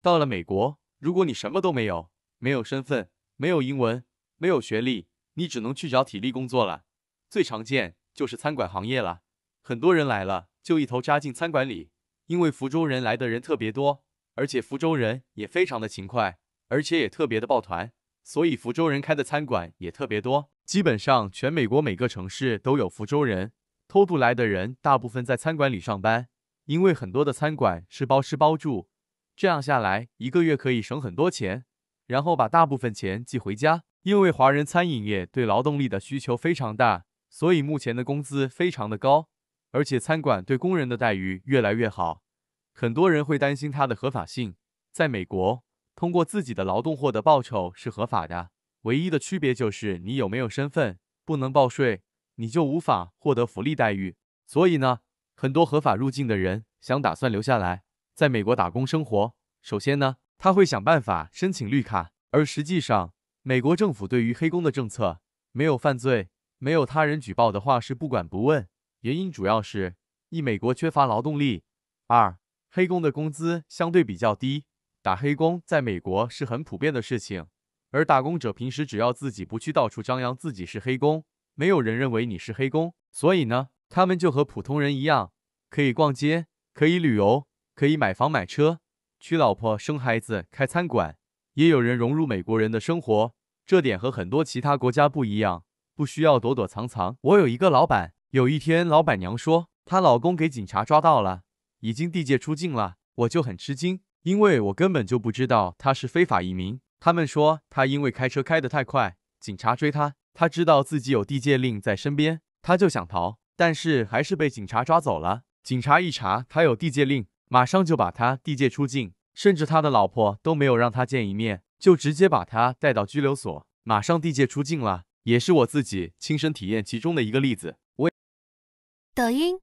到了美国，如果你什么都没有，没有身份，没有英文，没有学历，你只能去找体力工作了。最常见就是餐馆行业了。很多人来了就一头扎进餐馆里，因为福州人来的人特别多，而且福州人也非常的勤快，而且也特别的抱团，所以福州人开的餐馆也特别多。基本上全美国每个城市都有福州人。偷不来的人大部分在餐馆里上班，因为很多的餐馆是包吃包住。这样下来，一个月可以省很多钱，然后把大部分钱寄回家。因为华人餐饮业对劳动力的需求非常大，所以目前的工资非常的高，而且餐馆对工人的待遇越来越好。很多人会担心它的合法性。在美国，通过自己的劳动获得报酬是合法的，唯一的区别就是你有没有身份，不能报税，你就无法获得福利待遇。所以呢，很多合法入境的人想打算留下来。在美国打工生活，首先呢，他会想办法申请绿卡。而实际上，美国政府对于黑工的政策，没有犯罪，没有他人举报的话是不管不问。原因主要是：一、美国缺乏劳动力；二、黑工的工资相对比较低。打黑工在美国是很普遍的事情，而打工者平时只要自己不去到处张扬自己是黑工，没有人认为你是黑工，所以呢，他们就和普通人一样，可以逛街，可以旅游。可以买房买车、娶老婆生孩子、开餐馆，也有人融入美国人的生活，这点和很多其他国家不一样，不需要躲躲藏藏。我有一个老板，有一天老板娘说她老公给警察抓到了，已经地界出境了，我就很吃惊，因为我根本就不知道他是非法移民。他们说他因为开车开得太快，警察追他，他知道自己有地界令在身边，他就想逃，但是还是被警察抓走了。警察一查，他有地界令。马上就把他地界出境，甚至他的老婆都没有让他见一面，就直接把他带到拘留所，马上地界出境了。也是我自己亲身体验其中的一个例子。我，抖音。